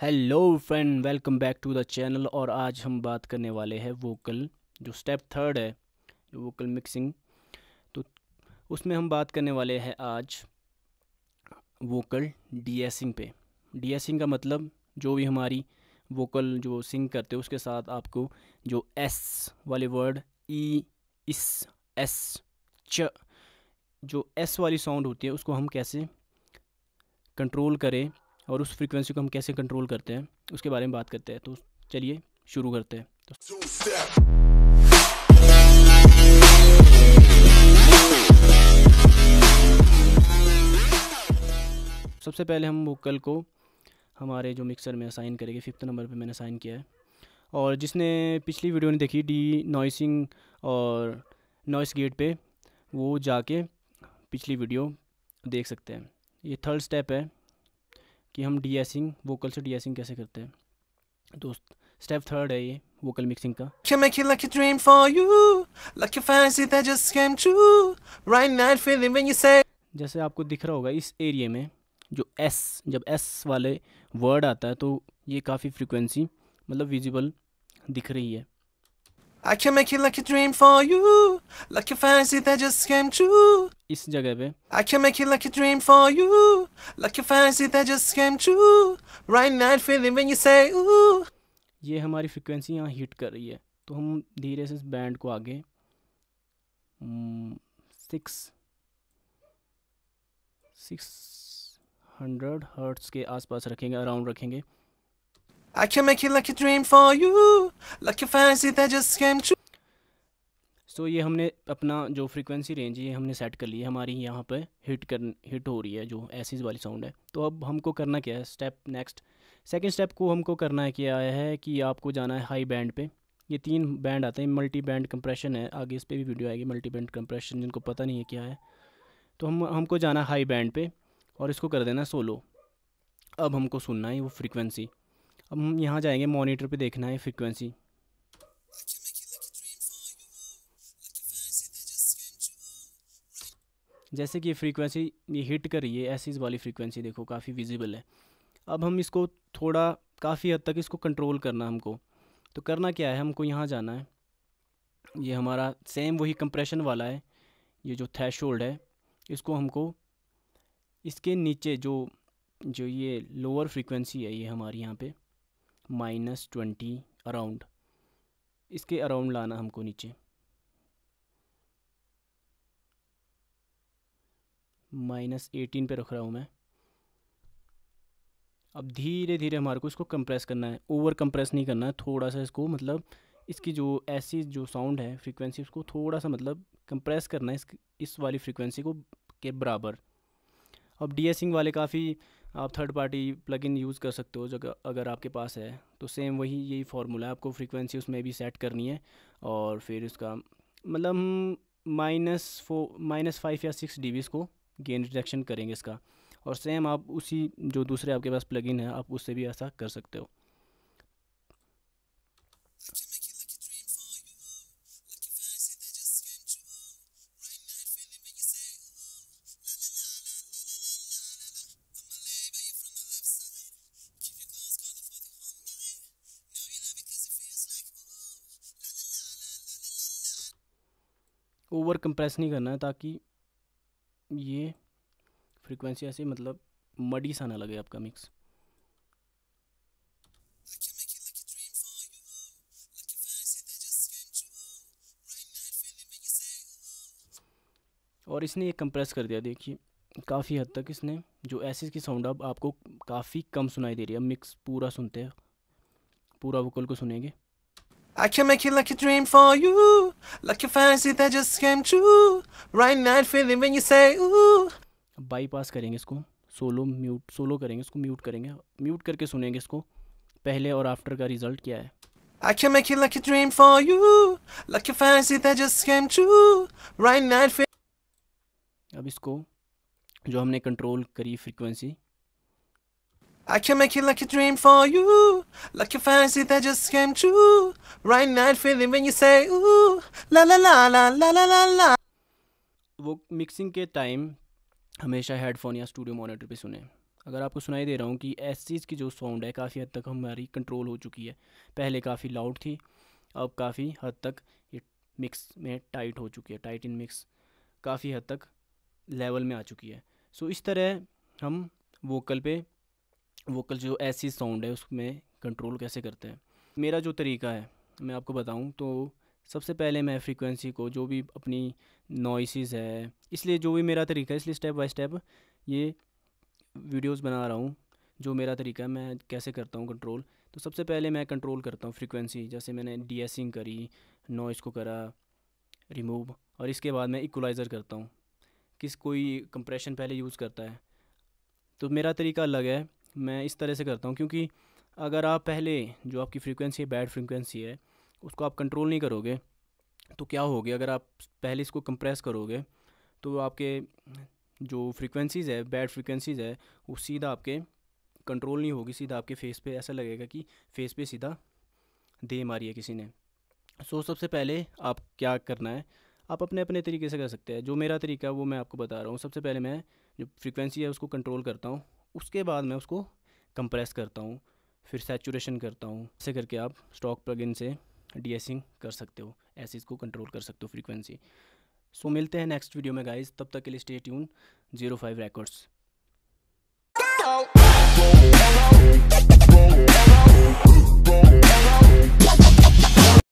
Hello friend welcome back to the channel और आज हम बात करने वाले हैं वोकल जो स्टेप थर्ड है जो वोकल मिक्सिंग तो उसमें हम बात करने वाले हैं आज वोकल डीएसिंग पे डीएसिंग का मतलब जो भी हमारी वोकल जो सिंग करते हैं उसके साथ आपको जो एस वाले वर्ड ई इस एस च जो एस वाली साउंड होती है उसको हम कैसे कंट्रोल करें और उस फ्रीक्वेंसी को हम कैसे कंट्रोल करते हैं उसके बारे में बात करते हैं तो चलिए शुरू करते हैं तो सबसे पहले हम वोकल को हमारे जो मिक्सर में असाइन करेंगे फिफ्थ नंबर पे मैंने असाइन किया है और जिसने पिछली वीडियो ने देखी डी नॉइसिंग और नॉइस गेट पे वो जाके पिछली वीडियो देख सकते हैं ये थर्ड स्टेप है कि हम डीएसिंग वोकल से डीएसिंग कैसे करते हैं दोस्त स्टेप थर्ड है ये वोकल मिक्सिंग का Can make like a dream for you Like a that just came true Right feeling when you say जैसे आपको दिख रहा होगा इस एरिया में जो एस जब एस वाले वर्ड आता है तो ये काफ़ी फ्रिक्वेंसी मतलब विजिबल दिख रही है I can make it like a dream for you, like a fantasy that just came true. इस जगह पे I can make it like a dream for you, like a fantasy that just came true. Right now feeling when you say ooh. ये हमारी frequency यहाँ hit कर रही है तो हम धीरे से इस बैंड को आगे सिक्स सिक्स हंड्रेड हर्ट्स के आसपास रखेंगे अराउंड रखेंगे I can make it like a dream for you, like a fancy that just came true. तो ये हमने अपना जो फ्रीक्वेंसी रेंज ये हमने सेट कर ली है हमारी यहाँ पे हिट कर हिट हो रही है जो एसिस वाली साउंड है तो अब हमको करना क्या है स्टेप नेक्स्ट सेकंड स्टेप को हमको करना है क्या है कि आपको जाना है हाई बैंड पे ये तीन बैंड आते हैं मल्टी बैंड कंप्रेशन है आगे इस पर भी वीडियो आएगी मल्टी बैंड कंप्रेशन जिनको पता नहीं है क्या है तो हम हमको जाना है हाई बैंड पे और इसको कर देना सोलो अब हमको सुनना है वो फ्रिक्वेंसी अब हम यहाँ जाएंगे मॉनिटर पे देखना है फ्रिक्वेंसी जैसे कि फ्रीक्वेंसी ये हिट कर रही है ऐसी वाली फ्रीक्वेंसी देखो काफ़ी विजिबल है अब हम इसको थोड़ा काफ़ी हद तक इसको कंट्रोल करना हमको तो करना क्या है हमको यहाँ जाना है ये हमारा सेम वही कंप्रेशन वाला है ये जो थ्रेश है इसको हमको इसके नीचे जो जो ये लोअर फ्रीक्वेंसी है ये हमारी यहाँ पे माइनस ट्वेंटी अराउंड इसके अराउंड लाना हमको नीचे माइनस एटीन पे रख रहा हूँ मैं अब धीरे धीरे हमारे को इसको कंप्रेस करना है ओवर कंप्रेस नहीं करना है थोड़ा सा इसको मतलब इसकी जो ऐसी जो साउंड है फ्रीक्वेंसी उसको थोड़ा सा मतलब कंप्रेस करना है इस इस वाली फ्रीक्वेंसी को के बराबर अब डी वाले काफ़ी आप थर्ड पार्टी प्लगइन यूज़ कर सकते हो जगह अगर आपके पास है तो सेम वही यही फार्मूला है आपको फ्रीक्वेंसी उसमें भी सेट करनी है और फिर उसका मतलब हम माइनस फो माइनस फाइव या सिक्स डी को गेन रिडक्शन करेंगे इसका और सेम आप उसी जो दूसरे आपके पास प्लगइन है आप उससे भी ऐसा कर सकते हो ओवर कंप्रेस नहीं करना है ताकि ये फ्रीक्वेंसी ऐसे मतलब मडी सा ना लगे आपका मिक्स और इसने ये कंप्रेस कर दिया देखिए काफ़ी हद तक इसने जो ऐसे की साउंड अब आपको काफ़ी कम सुनाई दे रही है अब मिक्स पूरा सुनते हैं पूरा वोकल को सुनेंगे I can make it like a dream for you, like a fantasy that just came true. Right night feeling when you say ooh. Bypass करेंगे इसको solo mute, solo करेंगे इसको mute करेंगे mute करके सुनेंगे इसको पहले और after का result क्या है I can make it like a dream for you, like a fantasy that just came true. Right now, feeling. अब इसको जो हमने control करी frequency. I can make it like a dream for you, like a fantasy that just came true. Right now, I'm feeling when you say ooh, la la la la la la la la. वो mixing के time हमेशा headphone या studio monitor पे सुने अगर आपको सुनाई दे रहा हूँ कि एस चीज़ की जो साउंड है काफ़ी हद तक हमारी कंट्रोल हो चुकी है पहले काफ़ी लाउड थी अब काफ़ी हद तक ये मिक्स में टाइट हो चुकी है टाइट इन मिक्स काफ़ी हद तक लेवल में आ चुकी है सो इस तरह हम वोकल पे वोकल जो ऐसी साउंड है उसमें कंट्रोल कैसे करते हैं मेरा जो तरीका है मैं आपको बताऊं तो सबसे पहले मैं फ्रीक्वेंसी को जो भी अपनी नॉइसेस है इसलिए जो भी मेरा तरीका है इसलिए स्टेप बाय स्टेप ये वीडियोस बना रहा हूँ जो मेरा तरीका है मैं कैसे करता हूँ कंट्रोल तो सबसे पहले मैं कंट्रोल करता हूँ फ्रीक्वेंसी जैसे मैंने डी करी नॉइज़ को करा रिमूव और इसके बाद मैं इक्वलाइज़र करता हूँ किस कोई कंप्रेशन पहले यूज़ करता है तो मेरा तरीका अलग है मैं इस तरह से करता हूँ क्योंकि अगर आप पहले जो आपकी फ्रीक्वेंसी है बैड फ्रीक्वेंसी है उसको आप कंट्रोल नहीं करोगे तो क्या होगी अगर आप पहले इसको कंप्रेस करोगे तो आपके जो फ्रीक्वेंसीज़ है बैड फ्रीक्वेंसीज़ है वो सीधा आपके कंट्रोल नहीं होगी सीधा आपके फेस पे ऐसा लगेगा कि फेस पे सीधा दे मारी है किसी ने सो so, सबसे पहले आप क्या करना है आप अपने अपने तरीके से कर सकते हैं जो मेरा तरीका है वो मैं आपको बता रहा हूँ सबसे पहले मैं जो फ्रीक्वेंसी है उसको कंट्रोल करता हूँ उसके बाद मैं उसको कंप्रेस करता हूँ फिर सेचुरेशन करता हूँ ऐसे करके आप स्टॉक इन से डीएसिंग कर सकते हो ऐसे इसको कंट्रोल कर सकते हो फ्रीक्वेंसी सो मिलते हैं नेक्स्ट वीडियो में गाइज तब तक के लिए स्टेट यून जीरो फाइव रिकॉर्ड्स